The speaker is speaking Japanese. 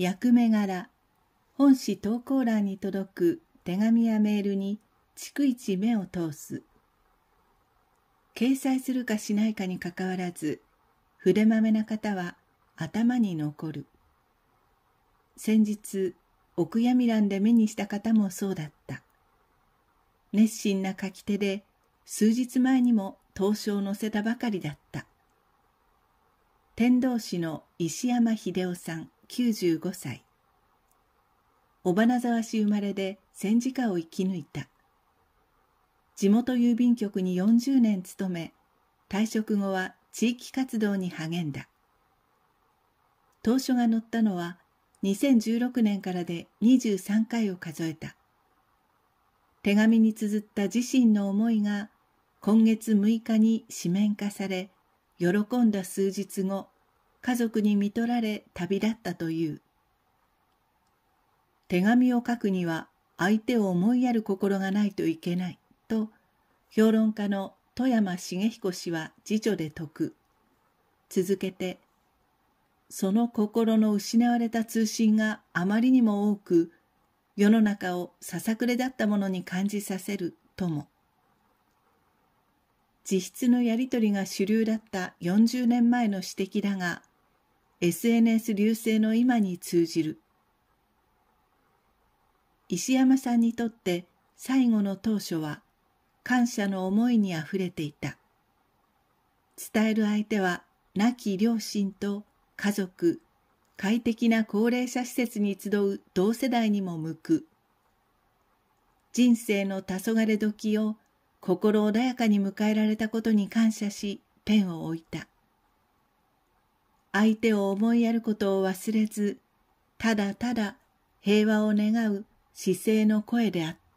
役目柄本誌投稿欄に届く手紙やメールに逐一目を通す掲載するかしないかにかかわらず筆まめな方は頭に残る先日お悔やみ欄で目にした方もそうだった熱心な書き手で数日前にも投書を載せたばかりだった天童市の石山秀夫さん95歳尾花沢市生まれで戦時下を生き抜いた地元郵便局に40年勤め退職後は地域活動に励んだ当初が載ったのは2016年からで23回を数えた手紙に綴った自身の思いが今月6日に紙面化され喜んだ数日後家族に見取られ旅立ったという。手紙を書くには相手を思いやる心がないといけないと評論家の富山茂彦氏は次女で説く。続けて、その心の失われた通信があまりにも多く、世の中をささくれだったものに感じさせるとも。自筆のやり取りが主流だった40年前の指摘だが、SNS 流星の今に通じる。石山さんにとって最後の当初は感謝の思いにあふれていた。伝える相手は亡き両親と家族、快適な高齢者施設に集う同世代にも向く。人生の黄昏時を心穏やかに迎えられたことに感謝しペンを置いた相手を思いやることを忘れずただただ平和を願う姿勢の声であった